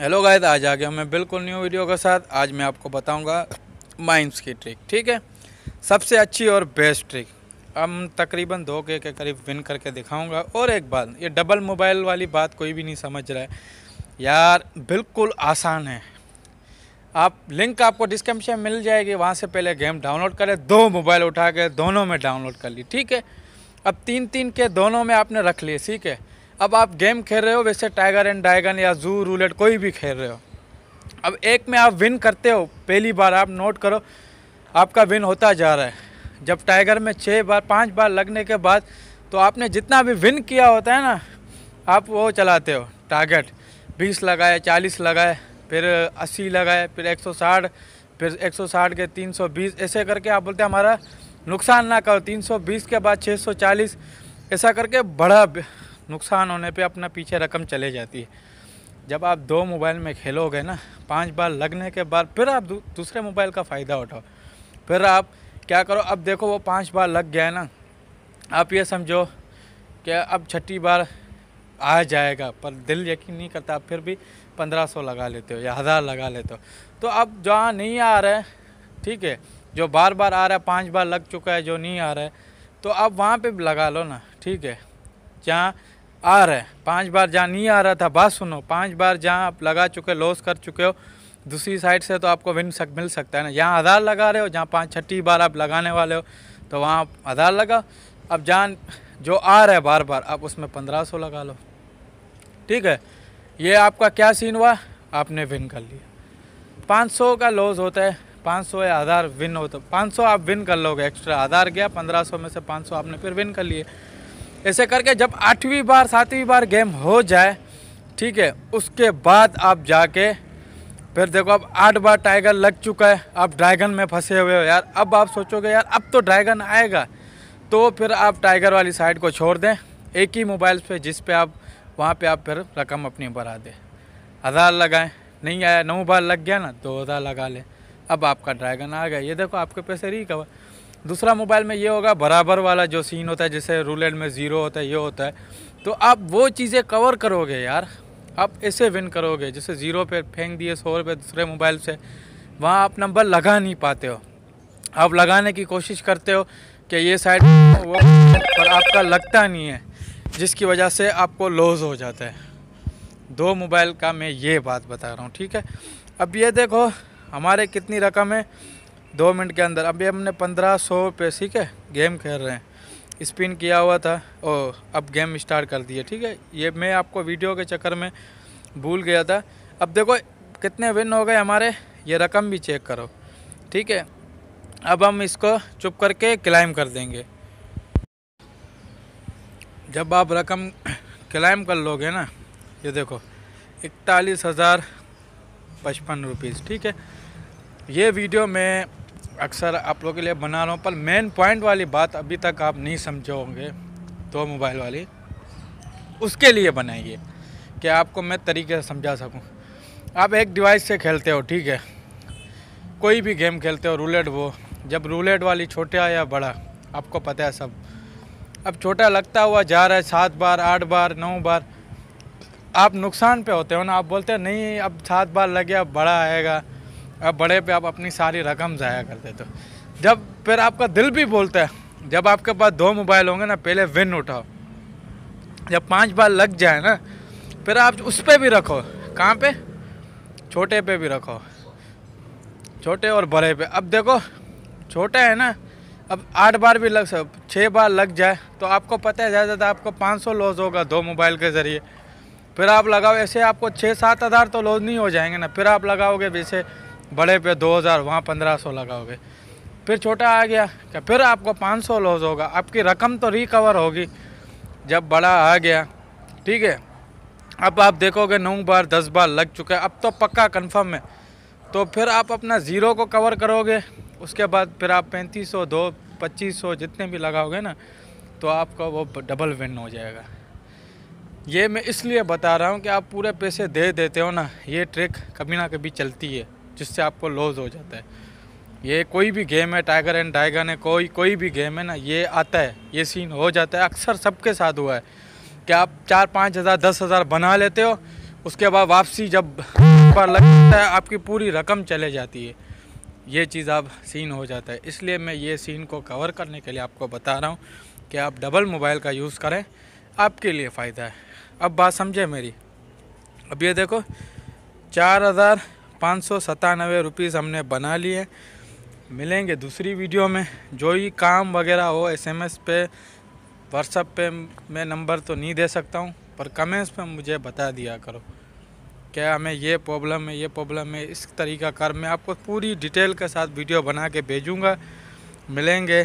Hello guide आज आ गया मैं बिल्कुल न्यू वीडियो के साथ आज मैं आपको बताऊंगा माइंस की ट्रिक ठीक है सबसे अच्छी और बेस्ट ट्रिक हम तकरीबन दो के, के करीब विन करके दिखाऊंगा और एक बात ये डबल मोबाइल वाली बात कोई भी नहीं समझ रहा है यार बिल्कुल आसान है आप लिंक आपको डिस्क्रिप्शन मिल जाएगी वहाँ से पहले गेम डाउनलोड करें दो मोबाइल उठा के दोनों में डाउनलोड कर ली ठीक है अब तीन तीन के दोनों में आपने रख लिए ठीक है अब आप गेम खेल रहे हो वैसे टाइगर एंड ड्रैगन या जू रूलेट कोई भी खेल रहे हो अब एक में आप विन करते हो पहली बार आप नोट करो आपका विन होता जा रहा है जब टाइगर में छः बार पाँच बार लगने के बाद तो आपने जितना भी विन किया होता है ना आप वो चलाते हो टारगेट बीस लगाए चालीस लगाए फिर अस्सी लगाए फिर एक सौ साठ फिर एक सौ साठ के तीन सौ बीस ऐसे करके आप बोलते हैं हमारा नुकसान ना करो तीन सौ बीस के बाद छः सौ चालीस ऐसा करके बढ़ा नुकसान होने पे अपना पीछे रकम चले जाती है जब आप दो मोबाइल में खेलोगे ना पांच बार लगने के बाद फिर आप दूसरे मोबाइल का फ़ायदा उठाओ फिर आप क्या करो अब देखो वो पांच बार लग गया है ना आप ये समझो कि अब छठी बार आ जाएगा पर दिल यकीन नहीं करता आप फिर भी पंद्रह सौ लगा लेते हो या हज़ार लगा लेते हो तो अब जहाँ नहीं आ रहे ठीक है जो बार बार आ रहा है पाँच बार लग चुका है जो नहीं आ रहा है तो आप वहाँ पे लगा लो ना ठीक है जहाँ आ रहा है पांच बार जहाँ नहीं आ रहा था बात सुनो पांच बार जहाँ आप लगा चुके लॉस कर चुके हो दूसरी साइड से तो आपको विन सक मिल सकता है ना जहाँ आधार लगा रहे हो जहाँ पाँच छठी बार आप लगाने वाले हो तो वहाँ आधार लगा अब जान जो आ रहा है बार बार आप उसमें पंद्रह सौ लगा लो ठीक है ये आपका क्या सीन हुआ आपने विन कर लिया पाँच सौ का लॉस होता है पाँच सौ या आधार विन होता तो, है पाँच सौ आप विन कर लोगे एक्स्ट्रा आधार गया पंद्रह सौ में से पाँच सौ आपने फिर विन कर लिए ऐसे करके जब आठवीं बार सातवीं बार गेम हो जाए ठीक है उसके बाद आप जाके फिर देखो अब आठ बार टाइगर लग चुका है आप ड्रैगन में फंसे हुए हो यार अब आप सोचोगे यार अब तो ड्रैगन आएगा तो फिर आप टाइगर वाली साइड को छोड़ दें एक ही मोबाइल पे जिस पे आप वहाँ पे आप फिर रकम अपनी बढ़ा दें हज़ार लगाएं नहीं आया नौ बार लग गया ना दो तो हज़ार लगा लें अब आपका ड्रैगन आ गया ये देखो आपके पैसे रिकवर दूसरा मोबाइल में ये होगा बराबर वाला जो सीन होता है जैसे रूलेट में ज़ीरो होता है ये होता है तो आप वो चीज़ें कवर करोगे यार आप ऐसे विन करोगे जैसे ज़ीरो पे फेंक दिए सौ रुपये दूसरे मोबाइल से वहाँ आप नंबर लगा नहीं पाते हो आप लगाने की कोशिश करते हो कि ये साइड वो पर आपका लगता नहीं है जिसकी वजह से आपको लॉस हो जाता है दो मोबाइल का मैं ये बात बता रहा हूँ ठीक है अब ये देखो हमारे कितनी रकम है दो मिनट के अंदर अभी हमने पंद्रह सौ रुपये ठीक है गेम खेल रहे हैं स्पिन किया हुआ था और अब गेम स्टार्ट कर दिया ठीक है ये मैं आपको वीडियो के चक्कर में भूल गया था अब देखो कितने विन हो गए हमारे ये रकम भी चेक करो ठीक है अब हम इसको चुप करके क्लाइम कर देंगे जब आप रकम क्लाइम कर लोगे ना ये देखो इकतालीस हज़ार पचपन रुपीज़ ठीक है ये वीडियो मैं अक्सर आप लोगों के लिए बना रहा हूँ पर मेन पॉइंट वाली बात अभी तक आप नहीं समझे होंगे दो तो मोबाइल वाली उसके लिए बनाइए कि आपको मैं तरीके से समझा सकूँ आप एक डिवाइस से खेलते हो ठीक है कोई भी गेम खेलते हो रूलेट वो जब रूलेट वाली छोटा या बड़ा आपको पता है सब अब छोटा लगता हुआ जा रहा है सात बार आठ बार नौ बार आप नुकसान पे होते हो ना आप बोलते हैं नहीं अब सात बार लगे अब बड़ा आएगा अब बड़े पे आप अपनी सारी रकम ज़ाया कर देते हो तो। जब फिर आपका दिल भी बोलता है जब आपके पास दो मोबाइल होंगे ना पहले विन उठाओ जब पांच बार लग जाए ना फिर आप उस पर भी रखो कहाँ पे छोटे पे भी रखो छोटे और बड़े पे अब देखो छोटा है ना अब आठ बार भी लग सब छः बार लग जाए तो आपको पता है ज़्यादा ज़्यादा आपको पाँच सौ लॉस होगा दो मोबाइल के ज़रिए फिर आप लगाओ ऐसे आपको छः सात हज़ार तो लॉस नहीं हो जाएंगे ना फिर आप लगाओगे वैसे बड़े पे दो हज़ार वहाँ पंद्रह सौ लगाओगे फिर छोटा आ गया क्या फिर आपको पाँच सौ लॉस होगा आपकी रकम तो रिकवर होगी जब बड़ा आ गया ठीक है अब आप देखोगे नौ बार दस बार लग चुका है अब तो पक्का कन्फर्म है तो फिर आप अपना ज़ीरो को कवर करोगे उसके बाद फिर आप पैंतीस सौ दो पच्चीस सौ जितने भी लगाओगे ना तो आपका वो डबल विन हो जाएगा ये मैं इसलिए बता रहा हूँ कि आप पूरे पैसे दे देते हो ना ये ट्रिक कभी ना कभी चलती है जिससे आपको लॉस हो जाता है ये कोई भी गेम है टाइगर एंड डाइगन है कोई कोई भी गेम है ना ये आता है ये सीन हो जाता है अक्सर सबके साथ हुआ है कि आप चार पाँच हज़ार दस हज़ार बना लेते हो उसके बाद वापसी जब पर लग जाता है आपकी पूरी रकम चले जाती है ये चीज़ आप सीन हो जाता है इसलिए मैं ये सीन को कवर करने के लिए आपको बता रहा हूँ कि आप डबल मोबाइल का यूज़ करें आपके लिए फ़ायदा है अब बात समझे मेरी अब ये देखो चार हज़ार पाँच सौ सतानवे रुपीज़ हमने बना लिए मिलेंगे दूसरी वीडियो में जो ही काम वगैरह हो एसएमएस पे व्हाट्सअप पे मैं नंबर तो नहीं दे सकता हूँ पर कमेंट्स में मुझे बता दिया करो क्या हमें ये प्रॉब्लम है ये प्रॉब्लम है इस तरीका कर मैं आपको पूरी डिटेल के साथ वीडियो बना के भेजूँगा मिलेंगे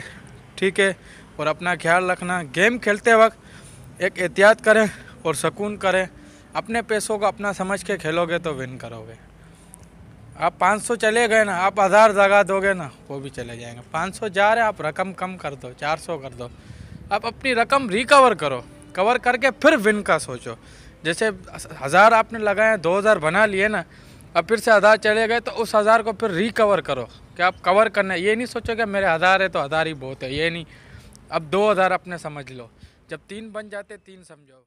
ठीक है और अपना ख्याल रखना गेम खेलते वक्त एक एहतियात करें और सुकून करें अपने पैसों को अपना समझ के खेलोगे तो विन करोगे आप 500 चले गए ना आप हज़ार जगह दोगे ना वो भी चले जाएंगे 500 जा रहे आप रकम कम कर दो 400 कर दो आप अपनी रकम रिकवर करो कवर करके फिर विन का सोचो जैसे हज़ार आपने लगाए दो हज़ार बना लिए ना अब फिर से हज़ार चले गए तो उस हज़ार को फिर रिकवर करो कि आप कवर करना ये नहीं सोचो कि मेरे हज़ार है तो हज़ार ही बहुत है ये नहीं अब दो हज़ार अपने समझ लो जब तीन बन जाते तीन समझो